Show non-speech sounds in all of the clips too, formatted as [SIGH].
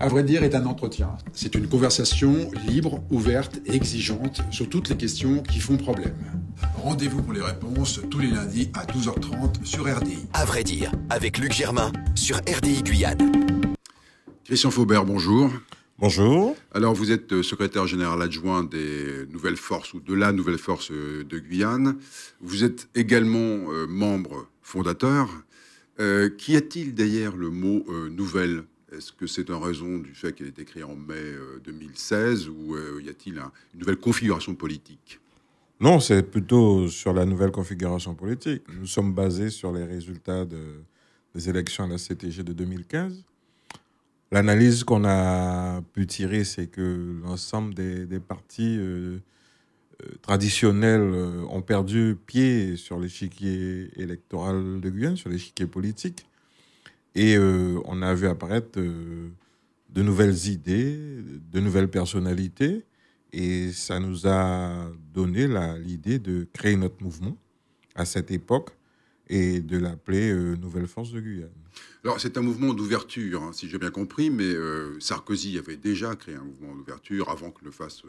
à vrai dire, est un entretien. C'est une conversation libre, ouverte et exigeante sur toutes les questions qui font problème. Rendez-vous pour les réponses tous les lundis à 12h30 sur RDI. À vrai dire, avec Luc Germain sur RDI Guyane. Christian Faubert, bonjour. Bonjour. Alors, vous êtes euh, secrétaire général adjoint des nouvelles forces ou de la nouvelle force euh, de Guyane. Vous êtes également euh, membre fondateur. Qu'y a-t-il derrière le mot nouvelle est-ce que c'est en raison du fait qu'elle est écrite en mai 2016 euh, ou euh, y a-t-il une nouvelle configuration politique Non, c'est plutôt sur la nouvelle configuration politique. Nous sommes basés sur les résultats des élections à la CTG de 2015. L'analyse qu'on a pu tirer, c'est que l'ensemble des, partis euh, traditionnels ont perdu pied sur l'échiquier électoral de Guyane, sur l'échiquier politique. Et euh, on a vu apparaître euh, de nouvelles idées, de nouvelles personnalités. Et ça nous a donné l'idée de créer notre mouvement à cette époque et de l'appeler euh, Nouvelle Force de Guyane. Alors c'est un mouvement d'ouverture, hein, si j'ai bien compris, mais Sarkozy avait déjà créé un mouvement d'ouverture avant que le fasse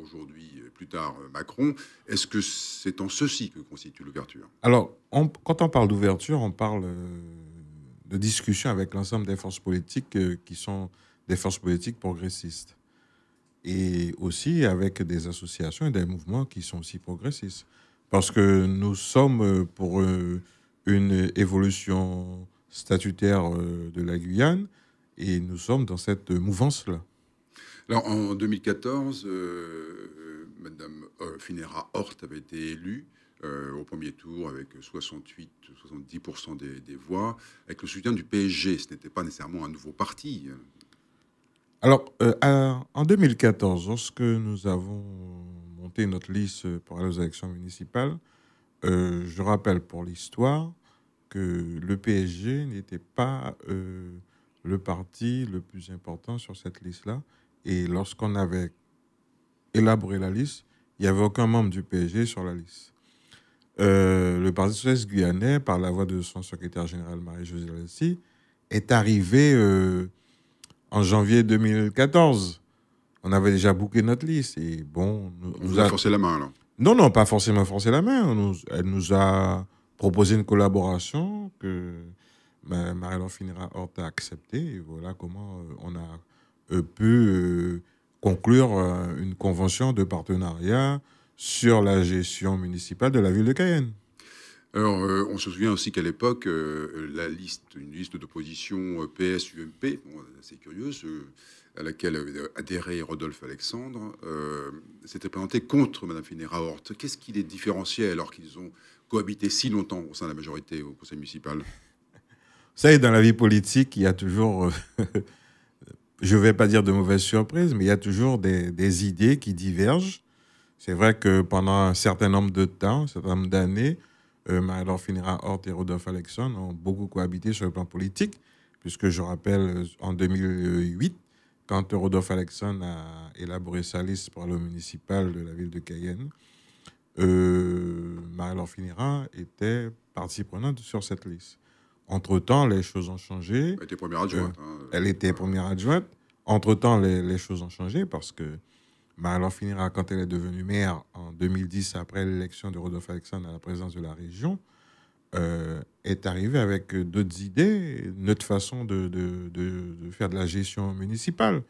aujourd'hui, plus tard, Macron. Est-ce que c'est en ceci que constitue l'ouverture Alors quand on parle d'ouverture, on parle de discussion avec l'ensemble des forces politiques euh, qui sont des forces politiques progressistes. Et aussi avec des associations et des mouvements qui sont aussi progressistes. Parce que nous sommes euh, pour euh, une évolution statutaire de la Guyane et nous sommes dans cette mouvance-là. Alors en 2014, Madame Finera Hort avait été élue euh, au premier tour avec 68-70% des, des, voix, avec le soutien du PSG. Ce n'était pas nécessairement un nouveau parti. Alors, euh, en 2014, lorsque nous avons monté notre liste pour aller aux élections municipales, euh, je rappelle pour l'histoire que le PSG n'était pas le parti le plus important sur cette liste-là. Et lorsqu'on avait élaboré la liste, il n'y avait aucun membre du PSG sur la liste. Euh, le Parti socialiste guyanais, par la voix de son secrétaire général Marie-Josée Lassi, est arrivé euh, en janvier 2014. On avait déjà bouqué notre liste et bon... Nous, on a forcé la main alors Non, non, pas forcément forcé la main. elle nous a proposé une collaboration que Marie-Laure Finira a acceptée. Et voilà comment euh, on a pu conclure une convention de partenariat sur la gestion municipale de la ville de Cayenne. Alors, euh, on se souvient aussi qu'à l'époque, euh, la liste, une liste d'opposition PS-UMP, euh, assez curieuse, à laquelle avait adhéré Rodolphe Alexandre, s'était présentée contre Mme Finera Horte. Qu'est-ce qui les différenciait alors qu'ils ont cohabité si longtemps au sein de la majorité au conseil municipal Vous savez, dans la vie politique, il y a toujours, [LAUGHS] je ne vais pas dire de mauvaises surprises, mais il y a toujours des idées qui divergent c'est vrai que pendant un certain nombre de temps, un certain nombre d'années, euh, Marie-Laure Finira Hort et Rodolphe Alexon ont beaucoup cohabité sur le plan politique, puisque je rappelle euh, en 2008, quand Rodolphe Alexon a élaboré sa liste pour le municipal de la ville de Cayenne, euh, Marie-Laure Finira était partie prenante sur cette liste. Entre-temps, les choses ont changé. Elle était première adjointe. Euh, hein. elle était première adjointe. Entre-temps, les, choses ont changé parce que mais bah, finira quand elle est devenue maire en 2010 après l'élection de Rodolphe Alexandre à la présidence de la région, euh, est arrivée avec euh, d'autres idées, une autre façon de, faire de la gestion municipale.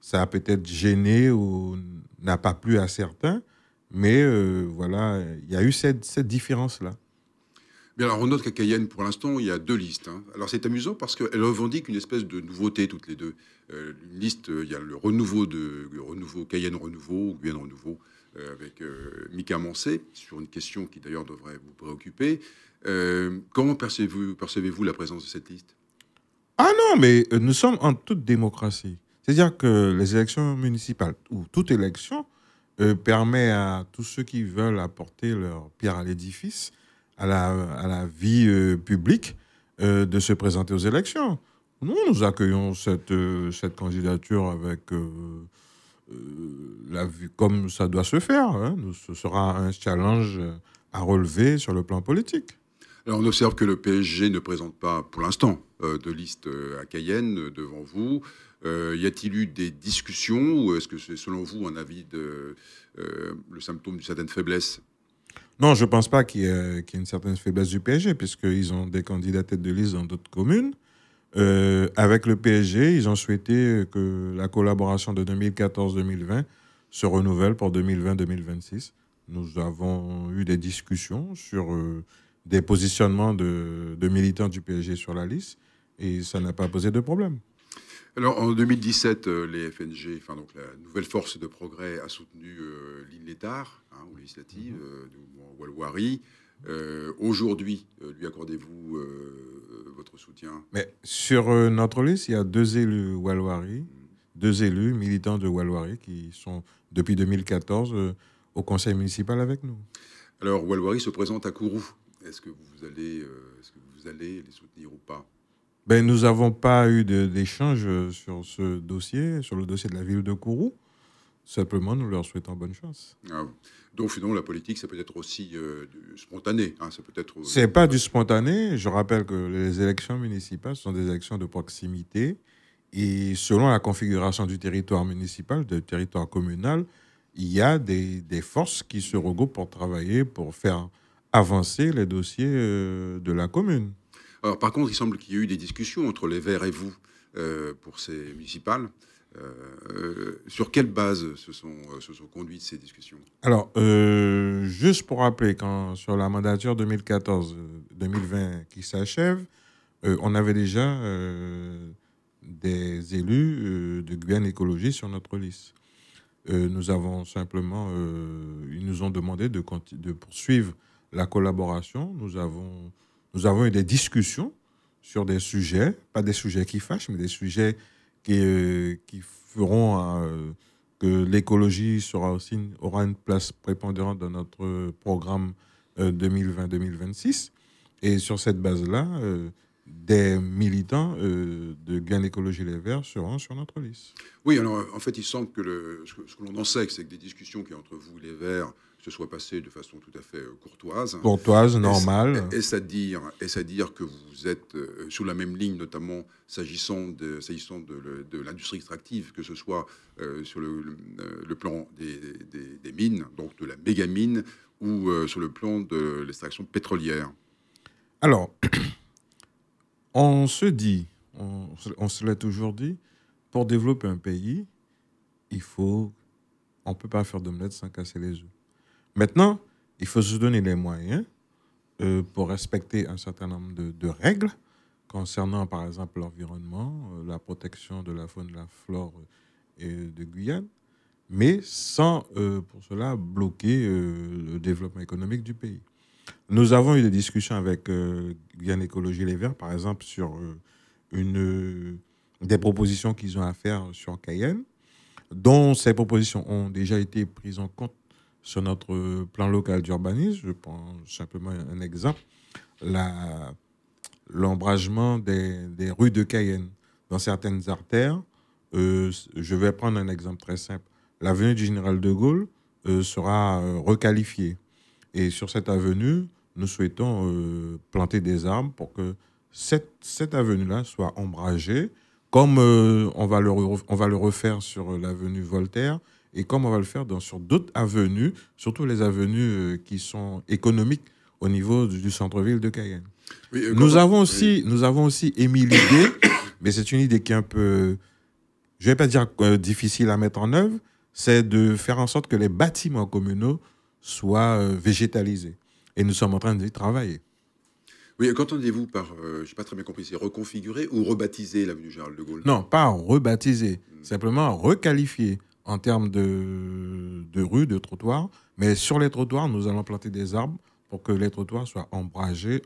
Ça a peut-être gêné ou n'a pas plu à certains, mais euh, voilà, il y a eu cette différence-là alors, on note qu'à Cayenne, pour l'instant, il y a deux listes. Hein. Alors, c'est amusant parce qu'elles revendiquent une espèce de nouveauté, toutes les deux. Euh, une liste, euh, il y a le renouveau de Cayenne renouveau, Cayenne Renouveau, Guyane Renouveau, euh, avec Mika Mancé, sur une question qui d'ailleurs devrait vous préoccuper. comment percevez-vous percevez la présence de cette liste Ah non, mais nous sommes en toute démocratie. C'est-à-dire que les élections municipales, ou toute élection, permet à tous ceux qui veulent apporter leur pierre à l'édifice à la, vie euh, publique euh, de se présenter aux élections. Nous, nous accueillons cette, euh, cette candidature avec la vue comme ça doit se faire. Hein. Ce sera un challenge à relever sur le plan politique. Alors on observe que le PSG ne présente pas pour l'instant de liste à Cayenne devant vous. y a-t-il eu des discussions ou est-ce que c'est selon vous un avis de le symptôme d'une certaine faiblesse non, je ne pense pas qu'il y, ait une certaine faiblesse du PSG, puisqu'ils ont des candidats tête de liste dans d'autres communes. Euh, avec le PSG, ils ont souhaité que la collaboration de 2014-2020 se renouvelle pour 2020-2026. Nous avons eu des discussions sur euh, des positionnements de, de militants du PSG sur la liste et ça n'a pas posé de problème. Alors en 2017, euh, les FNG, enfin donc la nouvelle force de progrès a soutenu euh, l'île Létard, hein, aux mhm. euh, Walwari. Aujourd'hui, lui accordez-vous votre soutien Mais sur notre liste, il y a deux élus Walwari, mhm. deux élus militants de Walwari qui sont depuis 2014 au conseil municipal avec nous. Alors Walwari se présente à Kourou. Est-ce que vous est-ce que vous allez les soutenir ou pas ben, Nous n'avons pas eu d'échange euh, sur ce dossier, sur le dossier de la ville de Kourou. Simplement, nous leur souhaitons bonne chance. Ah donc, finalement, la politique, ça peut-être aussi euh, du spontané. Hein, n'est peut-être. Euh, c'est pas du spontané. Je rappelle que les élections municipales sont des élections de proximité. Et selon la configuration du territoire municipal, du territoire communal, il y a des, forces qui se regroupent pour travailler, pour faire avancer les dossiers de la commune par contre, il semble qu'il y ait eu des discussions entre les Verts et vous euh, pour ces municipales. Euh, sur quelle base se sont, euh, conduites ces discussions Alors, juste pour rappeler, quand, sur la mandature 2014-2020 qui s'achève, on avait déjà des élus de Guyane Écologie sur notre liste. nous avons simplement, ils nous ont demandé de, de poursuivre la collaboration. Nous avons nous avons eu des discussions sur des sujets, pas des sujets qui fâchent, mais des sujets qui, euh, qui feront euh, que l'écologie sera aura une place prépondérante dans notre programme 2020-2026. Euh, Et sur cette base-là, des militants euh, de Gain Écologie Les Verts seront sur notre liste. Oui, alors euh, en fait, il semble que le, ce que, l'on en sait, c'est que des discussions qui entre vous les Verts se soient passées de façon tout à fait euh, courtoise. Courtoise, normale. Et, cest à dire, cest à dire que vous êtes sur la même ligne, notamment s'agissant de, s'agissant de, l'industrie extractive, que ce soit sur le, plan des, des, mines, donc de la méga mine, ou sur le plan de l'extraction pétrolière. Alors, on se dit, on, se l'a toujours dit, pour développer un pays, il faut, on ne peut pas faire de menottes sans casser les œufs. Maintenant, il faut se donner les moyens euh, pour respecter un certain nombre de, règles concernant, par exemple, l'environnement, euh, la protection de la faune, de la flore euh, et de Guyane, mais sans, pour cela, bloquer le développement économique du pays. Nous avons eu des discussions avec euh, Guyane Écologie Les Verts, par exemple, sur euh, une, euh, des propositions qu'ils ont à faire sur Cayenne, dont ces propositions ont déjà été prises en compte sur notre plan local d'urbanisme. Je prends simplement un exemple, l'embragement des, rues de Cayenne dans certaines artères. je vais prendre un exemple très simple. L'avenue du Général de Gaulle sera requalifiée. Et sur cette avenue, nous souhaitons euh, planter des arbres pour que cette, cette avenue-là soit ombragée, comme euh, on, va le on va le refaire sur l'avenue Voltaire et comme on va le faire dans, sur d'autres avenues, surtout les avenues euh, qui sont économiques au niveau du, centre-ville de Cayenne. nous, avons aussi, nous avons aussi émis l'idée, [COUGHS] mais c'est une idée qui est un peu, je ne vais pas dire difficile à mettre en œuvre, c'est de faire en sorte que les bâtiments communaux soit euh, végétalisé. Et nous sommes en train de travailler. Oui, qu'entendez-vous par, je euh, je n'ai pas très bien compris, c'est reconfigurer ou rebaptiser l'avenue Charles de Gaulle Non, pas rebaptiser, hmm. simplement requalifier en termes de, de rues, de trottoir. Mais sur les trottoirs, nous allons planter des arbres pour que les trottoirs soient ombragés,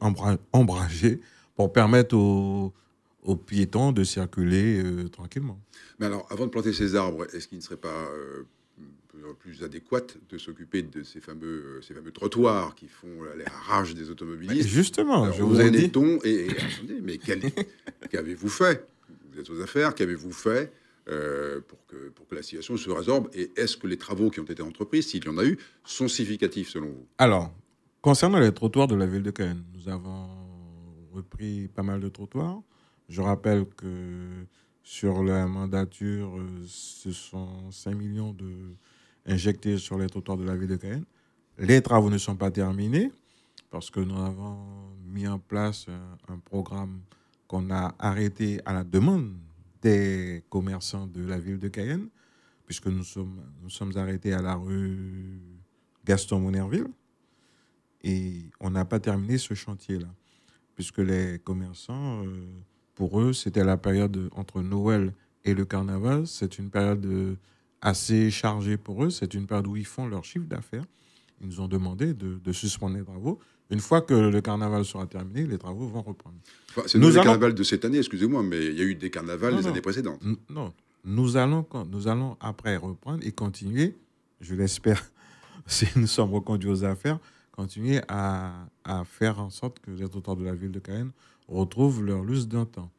pour permettre aux, aux piétons de circuler euh, tranquillement. Mais alors, avant de planter ces arbres, est-ce qu'il ne serait pas euh, plus adéquate de s'occuper de ces fameux, euh, ces fameux trottoirs qui font la rage des automobilistes. Bah, justement, je vous ai dit. et, mais [LAUGHS] qu'avez-vous fait Vous êtes aux affaires, qu'avez-vous fait euh, pour, que, pour que la situation se résorbe Et est-ce que les travaux qui ont été entrepris, s'il y en a eu, sont significatifs selon vous Alors, concernant les trottoirs de la ville de Caen, nous avons repris pas mal de trottoirs. Je rappelle que sur la mandature, ce sont 5 millions de, injectés sur les trottoirs de la ville de Cayenne. Les travaux ne sont pas terminés parce que nous avons mis en place un, programme qu'on a arrêté à la demande des commerçants de la ville de Cayenne, puisque nous sommes, nous sommes arrêtés à la rue Gaston-Monerville. Et on n'a pas terminé ce chantier-là, puisque les commerçants, euh, pour eux, c'était la période entre Noël et le carnaval. C'est une période de assez chargé pour eux. C'est une période où ils font leur chiffre d'affaires. Ils nous ont demandé de, suspendre les travaux. Une fois que le carnaval sera terminé, les travaux vont reprendre. c'est nous le carnaval de cette année, excusez-moi, mais il y a eu des carnavals des les années précédentes. Non, nous allons, nous allons après reprendre et continuer, je l'espère, [LAUGHS] si nous sommes reconduits aux affaires, continuer à, à, faire en sorte que les auteurs de la ville de Cayenne retrouvent leur luce d'un temps.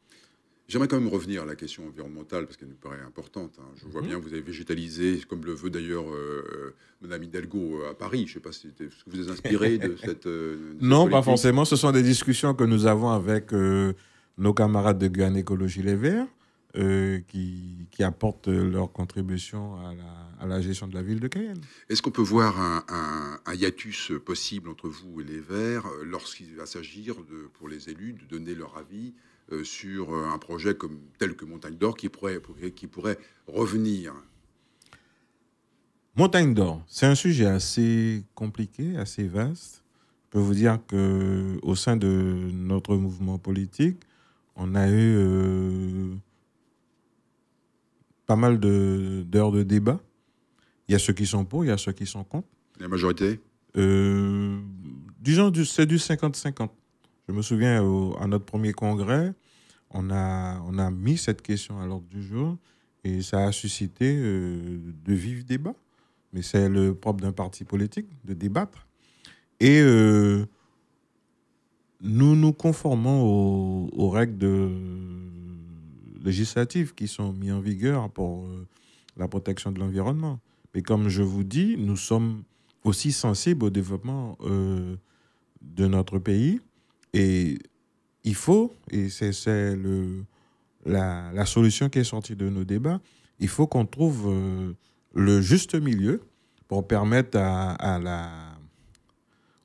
J'aimerais quand même revenir à la question environnementale, parce qu'elle nous paraît importante. Hein. Je vois mhm. bien, vous avez végétalisé, comme le veut d'ailleurs mon euh, euh, Madame Hidalgo euh, à Paris. Je ne sais pas si vous vous êtes inspiré de [LAUGHS] cette... non, pas forcément. Ce sont des discussions que nous avons avec nos camarades de Guyane Écologie Les Verts. Euh, qui, qui, apportent leur contribution à la, gestion de la ville de Cayenne. Est-ce qu'on peut voir un, hiatus possible entre vous et les Verts euh, lorsqu'il va s'agir pour les élus de donner leur avis euh, sur un projet comme, tel que Montagne d'Or qui pourrait, qui pourrait revenir Montagne d'Or, c'est un sujet assez compliqué, assez vaste. Je peux vous dire que au sein de notre mouvement politique, on a eu pas mal d'heures de, débat. Il y a ceux qui sont pour, il y a ceux qui sont contre. La majorité euh, Disons, c'est du 50-50. Je me souviens, à notre premier congrès, on a, on a mis cette question à l'ordre du jour et ça a suscité euh, de vifs débats. Mais c'est le propre d'un parti politique, de débattre. Et euh, nous nous conformons aux règles de législatives qui sont mises en vigueur pour euh, la protection de l'environnement. Mais comme je vous dis, nous sommes aussi sensibles au développement euh, de notre pays et il faut, et c'est la, la, solution qui est sortie de nos débats, il faut qu'on trouve euh, le juste milieu pour permettre à, la,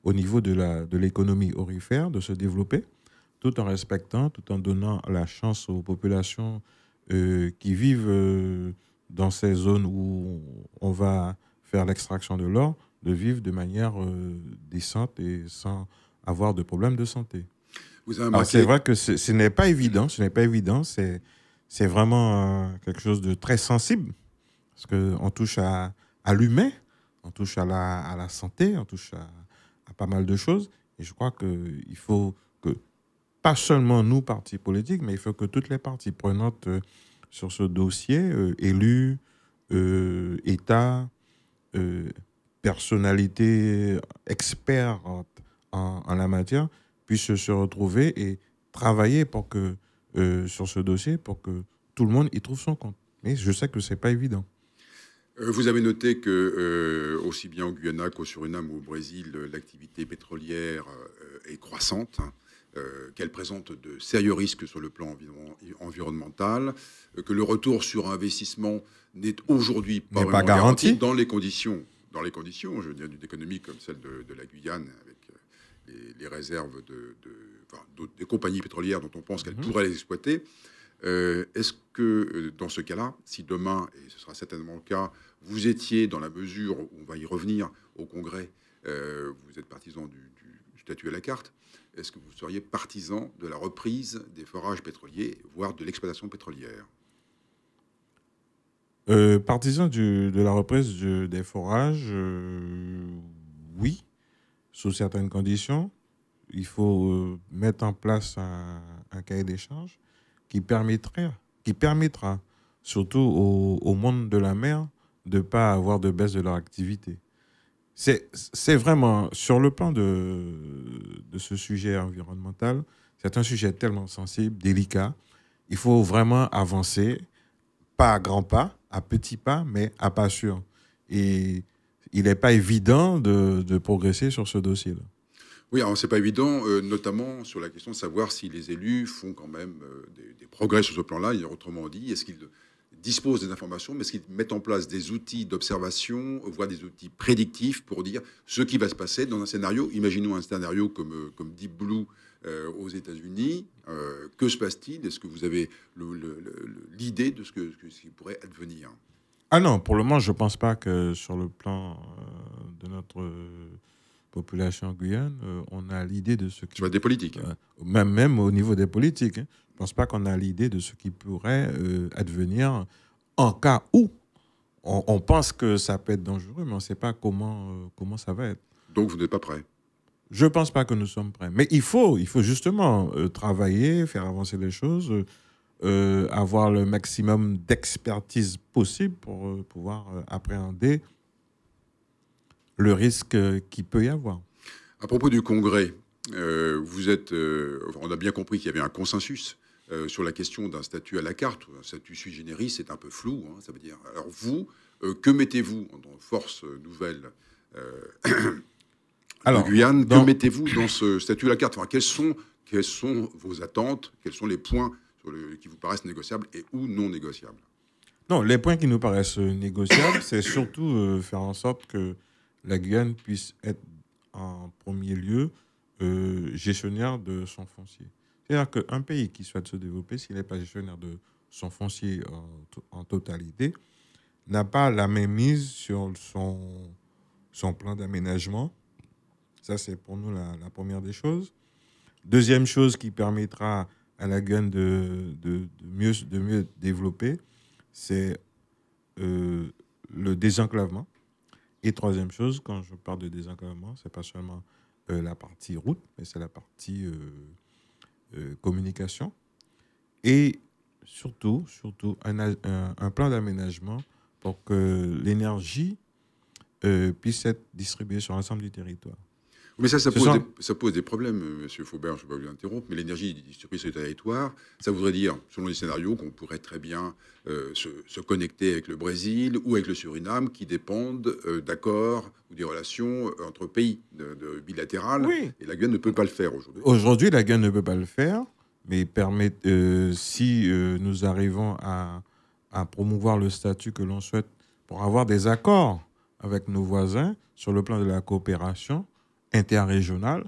au niveau de l'économie de orifère de se développer tout en respectant, tout en donnant la chance aux populations euh, qui vivent euh, dans ces zones où on va faire l'extraction de l'or, de vivre de manière euh, décente et sans avoir de problèmes de santé. Vous C'est vrai que ce n'est pas évident, ce n'est pas évident, c'est, c'est vraiment quelque chose de très sensible, parce qu'on touche à, à l'humain, on touche à la, à la santé, on touche à, à pas mal de choses, et je crois qu'il faut pas seulement nous, partis politiques, mais il faut que toutes les parties prenantes euh, sur ce dossier, euh, élus, États, euh, État, personnalités experts en, la matière, puissent se retrouver et travailler pour que, sur ce dossier pour que tout le monde y trouve son compte. Mais je sais que ce n'est pas évident. Vous avez noté que, aussi bien au Guyana qu'au Suriname ou au Brésil, l'activité pétrolière est croissante. Hein. Euh, qu'elle présente de sérieux risques sur le plan environnemental, euh, que le retour sur investissement n'est aujourd'hui pas, garanti. dans les conditions, dans les conditions, je veux dire, d'une économie comme celle de, la Guyane, avec euh, les, réserves de, des compagnies pétrolières dont on pense qu'elles pourrait mhm. pourraient les exploiter. Est-ce que dans ce cas-là, si demain, et ce sera certainement le cas, vous étiez dans la mesure où on va y revenir au Congrès, vous êtes partisan du, du statut à la carte, est-ce que vous seriez partisan de la reprise des forages pétroliers, voire de l'exploitation pétrolière euh, Partisan de la reprise des forages, euh, oui, sous certaines conditions. Il faut euh, mettre en place un, cahier d'échange qui permettra, qui permettra surtout au, au monde de la mer de ne pas avoir de baisse de leur activité. C'est vraiment, sur le plan de, ce sujet environnemental, c'est un sujet tellement sensible, délicat. Il faut vraiment avancer, pas à grands pas, à petits pas, mais à pas sûr Et il n'est pas évident de, progresser sur ce dossier-là. Oui, alors c'est pas évident, euh, notamment sur la question de savoir si les élus font quand même euh, des, des, progrès sur ce plan-là. Autrement dit, est-ce qu'ils disposent des informations, mais ce qu'ils mettent en place des outils d'observation, voire des outils prédictifs pour dire ce qui va se passer dans un scénario Imaginons un scénario comme, euh, comme Deep Blue euh, aux États-Unis. Euh, que se passe-t-il Est-ce que vous avez l'idée de ce, que, ce qui pourrait advenir Ah non, pour le moment, je ne pense pas que sur le plan de notre population guyane, euh, on a l'idée de ce qui... Tu vois, des politiques. Même, au niveau des politiques. Hein. Je ne pense pas qu'on a l'idée de ce qui pourrait euh, advenir en cas où. On, pense que ça peut être dangereux, mais on ne sait pas comment, euh, comment ça va être. Donc vous n'êtes pas prêt Je ne pense pas que nous sommes prêts. Mais il faut, il faut justement travailler, faire avancer les choses, avoir le maximum d'expertise possible pour pouvoir appréhender le risque euh, qu'il peut y avoir. À propos du Congrès, euh, vous êtes, euh, on a bien compris qu'il y avait un consensus sur la question d'un statut à la carte, un statut sui generis, c'est un peu flou, hein, ça veut dire. Alors vous, que mettez-vous en force nouvelle Alors, Guyane, que mettez-vous dans ce statut à la carte quelles, sont, quelles sont vos attentes Quels sont les points qui vous paraissent négociables et ou non négociables Non, les points qui nous paraissent négociables, c'est surtout faire en sorte que la Guyane puisse être en premier lieu euh, gestionnaire de son foncier. C'est-à-dire qu'un pays qui souhaite se développer, s'il n'est pas gestionnaire de son foncier en, totalité, n'a pas la même mise sur son, plan d'aménagement. Ça, c'est pour nous la, première des choses. Deuxième chose qui permettra à la Guyane de, mieux, de mieux développer, c'est euh, le désenclavement. Et troisième chose, quand je parle de ce c'est pas seulement euh, la partie route, mais c'est la partie euh, euh, communication. Et surtout, surtout un plan d'aménagement pour que l'énergie puisse être distribuée sur l'ensemble du territoire. Mais ça, ça pose, des, problèmes, euh, Monsieur Faubert, je ne vais pas vous interrompre, mais l'énergie distribuée sur le territoire, ça voudrait dire, selon les scénarios, qu'on pourrait très bien euh, se, connecter avec le Brésil ou avec le Suriname, qui dépendent euh, d'accords ou des relations entre pays de, bilatérales. Oui. Et la Guyane ne peut pas le faire aujourd'hui. Aujourd'hui, la Guyane ne peut pas le faire, mais permet, si nous arrivons à, à promouvoir le statut que l'on souhaite pour avoir des accords avec nos voisins sur le plan de la coopération, interrégional,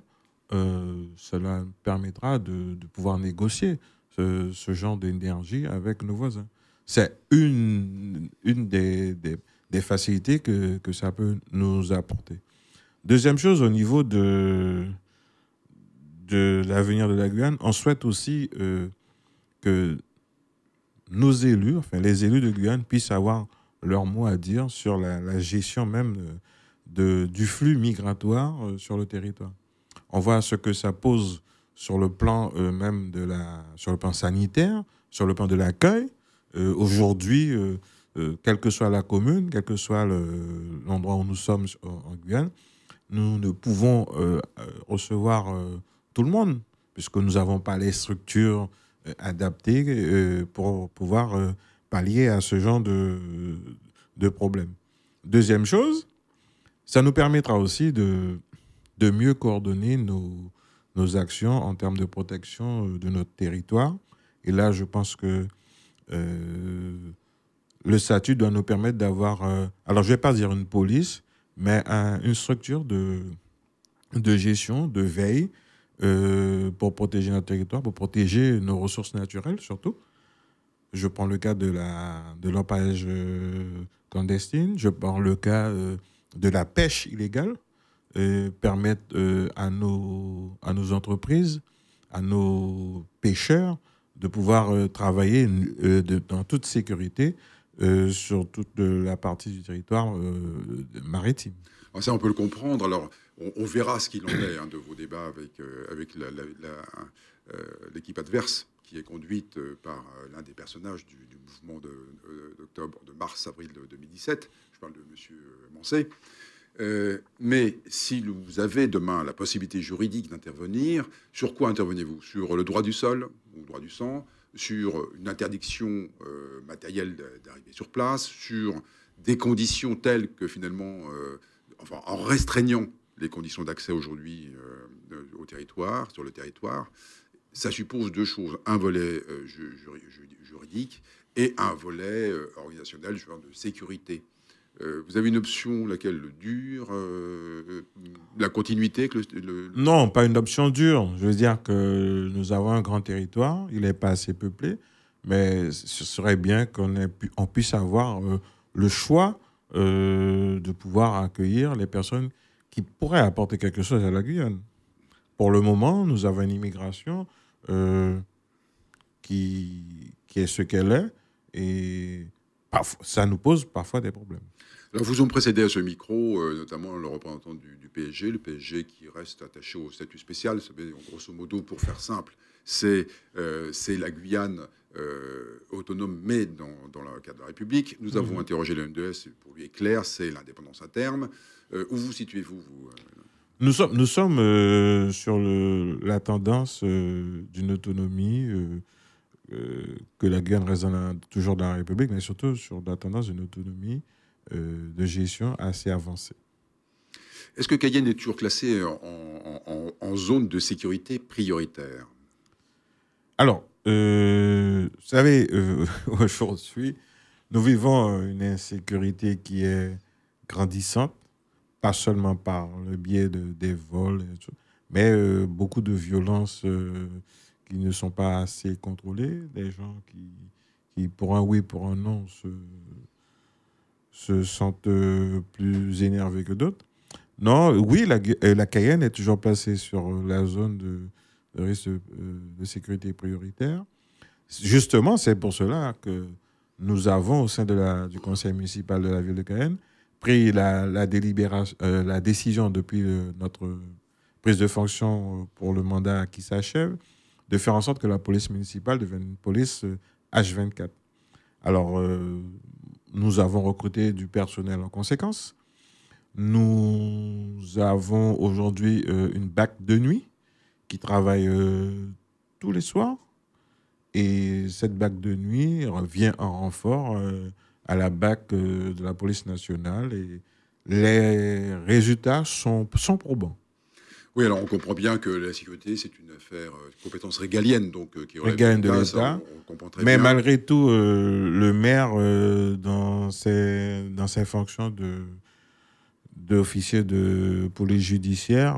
euh, cela permettra de, pouvoir négocier ce, genre d'énergie avec nos voisins. C'est une, une des, des, facilités que, que, ça peut nous apporter. Deuxième chose, au niveau de, de l'avenir de la Guyane, on souhaite aussi euh, que nos élus, enfin les élus de Guyane, puissent avoir leur mot à dire sur la, la gestion même euh, du flux migratoire euh, sur le territoire. On voit ce que ça pose sur le plan euh, même de la, sur le plan sanitaire, sur le plan de l'accueil. Euh, aujourd'hui, quelle que soit la commune, quel que soit l'endroit où nous sommes en, Guyane, nous ne pouvons recevoir tout le monde, puisque nous n'avons pas les structures adaptées pour pouvoir pallier à ce genre de, de problème. Deuxième chose, ça nous permettra aussi de, de mieux coordonner nos, nos actions en termes de protection euh, de notre territoire. Et là, je pense que euh, le statut doit nous permettre d'avoir, euh, alors je ne vais pas dire une police, mais une structure de, de gestion, de veille pour protéger notre territoire, pour protéger nos ressources naturelles surtout. Je prends le cas de la de clandestine, je prends le cas de la pêche illégale euh, permettent euh, à, nos, à nos entreprises, à nos pêcheurs de pouvoir euh, travailler dans toute sécurité sur toute la partie du territoire maritime. Ah, ça, on peut le comprendre. Alors, on, verra ce qu'il en est hein, de vos débats avec, avec la euh, l'équipe adverse qui est conduite euh, par euh, l'un des personnages du, mouvement d'octobre, de, mars-avril 2017. Je parle de M. Mancet. mais si vous avez demain la possibilité juridique d'intervenir, sur quoi intervenez-vous Sur le droit du sol ou le droit du sang Sur une interdiction matérielle d'arriver sur place Sur des conditions telles que finalement, en restreignant les conditions d'accès aujourd'hui au territoire, sur le territoire, ça suppose deux choses. Un volet euh, juridique et un volet euh, organisationnel, je dire, de sécurité. Euh, vous avez une option, laquelle dure, la continuité que Non, pas une option dure. Je veux dire que nous avons un grand territoire, il n'est pas assez peuplé, mais ce serait bien qu'on puisse avoir le choix de pouvoir accueillir les personnes qui pourraient apporter quelque chose à la Guyane. Pour le moment, nous avons une immigration qui, qui est ce qu'elle est. Et parfois, ça nous pose parfois des problèmes. Alors, vous ont précédé à ce micro, euh, notamment le représentant du, PSG, le PSG qui reste attaché au statut spécial. Grosso modo, pour faire simple, c'est euh, c'est la Guyane euh, autonome, mais dans, dans, le cadre de la République. Nous avons mhm. interrogé le NDS, pour lui est clair, c'est l'indépendance à terme. où vous situez-vous, vous nous sommes, nous sommes euh, sur le, la tendance euh, d'une autonomie euh, que la Guyane reste toujours dans la République, mais surtout sur la tendance d'une autonomie de gestion assez avancée. Est-ce que Cayenne est toujours classée en, en zone de sécurité prioritaire Alors, vous savez, [LAUGHS] aujourd'hui, nous vivons une insécurité qui est grandissante pas seulement par le biais de, des vols, mais euh, beaucoup de violences euh, qui ne sont pas assez contrôlées, des gens qui, qui pour un oui, pour un non, se, se sentent euh, plus énervés que d'autres. Non, oui, la, Cayenne est toujours placée sur la zone de, de sécurité prioritaire. Justement, c'est pour cela que nous avons au sein de la, du conseil municipal de la ville de Cayenne pris la, délibération, euh, la décision depuis euh, notre prise de fonction euh, pour le mandat qui s'achève, de faire en sorte que la police municipale devienne une police H24. Alors, nous avons recruté du personnel en conséquence. Nous avons aujourd'hui une BAC de nuit qui travaille tous les soirs. Et cette BAC de nuit revient en renfort à la BAC euh, de la police nationale et les résultats sont, sont probants. Oui, alors on comprend bien que la sécurité, c'est une affaire, euh, compétence régalienne, donc euh, qui Régalienne de l'État. Mais malgré tout, le maire, dans, ses, dans ses fonctions d'officier de, de, police judiciaire,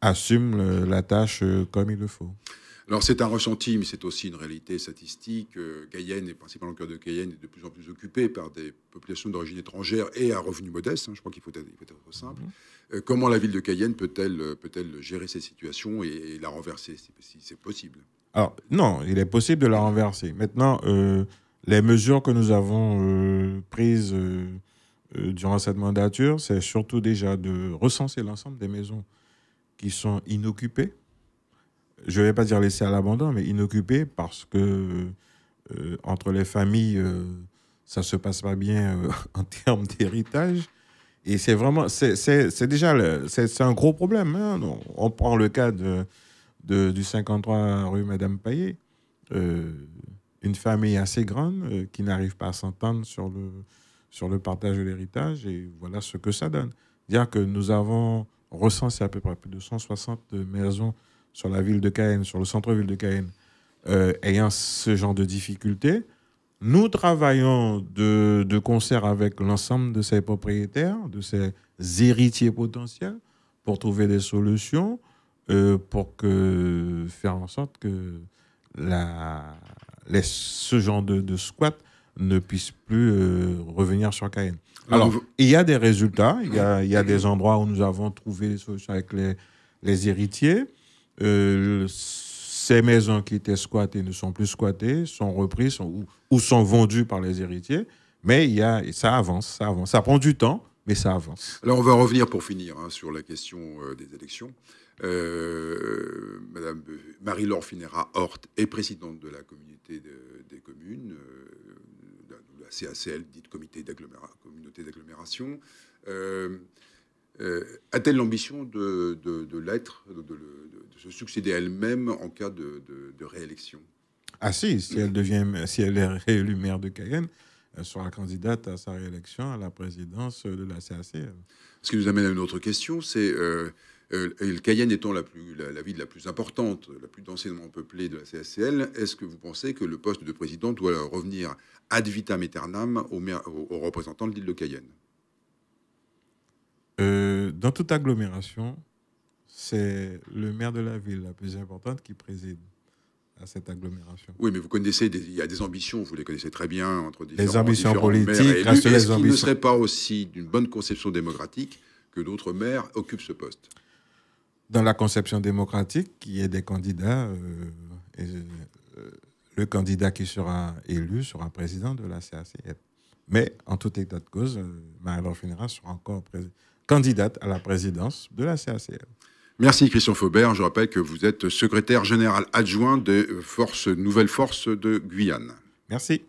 assume la tâche comme il le faut. Alors c'est un ressenti, mais c'est aussi une réalité statistique. Euh, Cayenne, et principalement le cœur de Cayenne, est de plus en plus occupé par des populations d'origine étrangère et à revenus modestes. Hein. je crois qu'il faut, être, simple. Mhm. Euh, comment la ville de Cayenne peut-elle euh, peut gérer cette situation et, la renverser si c'est possible Alors non, il est possible de la renverser. Maintenant, les mesures que nous avons prises durant cette mandature, c'est surtout déjà de recenser l'ensemble des maisons qui sont inoccupées je ne vais pas dire laisser à l'abandon, mais inoccupé, parce que euh, euh, entre les familles, euh, ça ne se passe pas bien [LAUGHS] en termes d'héritage. Et c'est vraiment, c'est déjà, c'est un gros problème. Hein. on, prend le cas de, de, du 53 rue Madame Payet, une famille assez grande qui n'arrive pas à s'entendre sur le, sur le partage de l'héritage, et voilà ce que ça donne. Dire que nous avons recensé à peu près plus de 160 maisons sur la ville de Cayenne, sur le centre-ville de Cayenne, euh, ayant ce genre de difficultés. Nous travaillons de, concert avec l'ensemble de ces propriétaires, de ces héritiers potentiels, pour trouver des solutions, euh, pour que, faire en sorte que la, ce genre de, squat ne puisse plus euh, revenir sur Cayenne. Alors, il y a des résultats, il y a, des endroits où nous avons trouvé des solutions avec les héritiers. Euh, ces maisons qui étaient squattées ne sont plus squattées, sont reprises ou, sont vendues par les héritiers. Mais il y a, ça avance, ça avance. Ça prend du temps, mais ça avance. Alors on va revenir pour finir hein, sur la question euh, des élections. Euh, Madame Marie-Laure Finera hort est présidente de la communauté des communes, de la CACL, dite comité communauté d'agglomération. Euh, a-t-elle l'ambition de, l'être, de, se succéder elle-même en cas de, réélection Ah si, si elle, devient, si elle est réélue maire de Cayenne, elle sera candidate à sa réélection à la présidence de la CACL. Ce qui nous amène à une autre question, c'est euh, euh, Cayenne étant la, plus, la, ville la plus importante, la plus densément peuplée de la CACL, est-ce que vous pensez que le poste de président doit revenir ad vitam aeternam au aux représentants de l'île de Cayenne euh, dans toute agglomération, c'est le maire de la ville la plus importante qui préside à cette agglomération. Oui, mais vous connaissez, il y a des ambitions, vous les connaissez très bien entre différents, les ambitions politiques, maires élus. Est-ce qu'il ne serait pas aussi d'une bonne conception démocratique que d'autres maires occupent ce poste Dans la conception démocratique, il y a des candidats. Euh, euh, le candidat qui sera élu sera président de la CACF. Mais en tout état de cause, Marie-Laure Funéra sera encore président candidate à la présidence de la CACL. Merci Christian Faubert. Je rappelle que vous êtes secrétaire général adjoint des forces, nouvelles forces de Guyane. Merci.